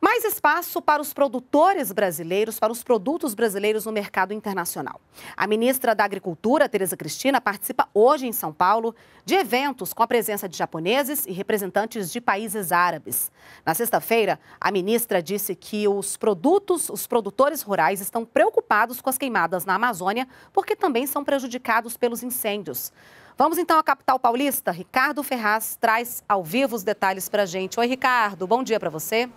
mais espaço para os produtores brasileiros, para os produtos brasileiros no mercado internacional. A ministra da Agricultura, Tereza Cristina, participa hoje em São Paulo de eventos com a presença de japoneses e representantes de países árabes. Na sexta-feira, a ministra disse que os produtos, os produtores rurais estão preocupados com as queimadas na Amazônia, porque também são prejudicados pelos incêndios. Vamos então à capital paulista. Ricardo Ferraz traz ao vivo os detalhes para a gente. Oi, Ricardo, bom dia para você.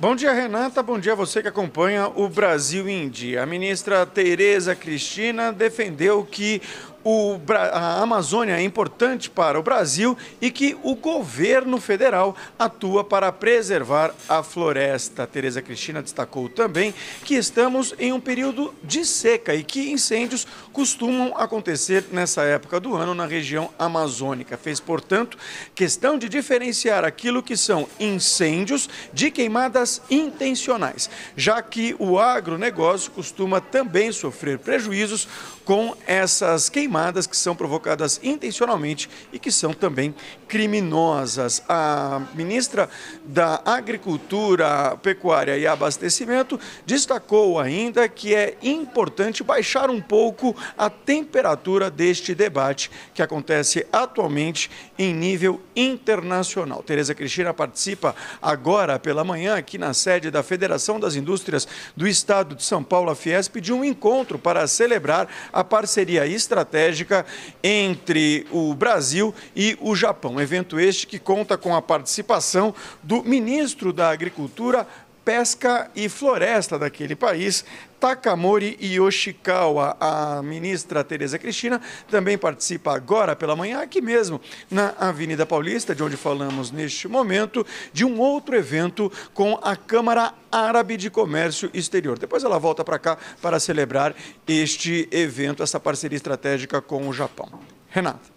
Bom dia, Renata. Bom dia a você que acompanha o Brasil em Dia. A ministra Tereza Cristina defendeu que o, a Amazônia é importante para o Brasil e que o governo federal atua para preservar a floresta. Tereza Cristina destacou também que estamos em um período de seca e que incêndios costumam acontecer nessa época do ano na região amazônica. Fez, portanto, questão de diferenciar aquilo que são incêndios de queimadas intencionais, já que o agronegócio costuma também sofrer prejuízos com essas queimadas queimadas que são provocadas intencionalmente e que são também criminosas. A ministra da Agricultura, Pecuária e Abastecimento destacou ainda que é importante baixar um pouco a temperatura deste debate que acontece atualmente em nível internacional. Tereza Cristina participa agora pela manhã aqui na sede da Federação das Indústrias do Estado de São Paulo, a Fiesp, de um encontro para celebrar a parceria estratégica estratégica entre o Brasil e o Japão. Evento este que conta com a participação do ministro da Agricultura, pesca e floresta daquele país, Takamori Yoshikawa. A ministra Tereza Cristina também participa agora pela manhã, aqui mesmo, na Avenida Paulista, de onde falamos neste momento, de um outro evento com a Câmara Árabe de Comércio Exterior. Depois ela volta para cá para celebrar este evento, essa parceria estratégica com o Japão. Renata.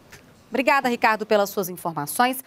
Obrigada, Ricardo, pelas suas informações.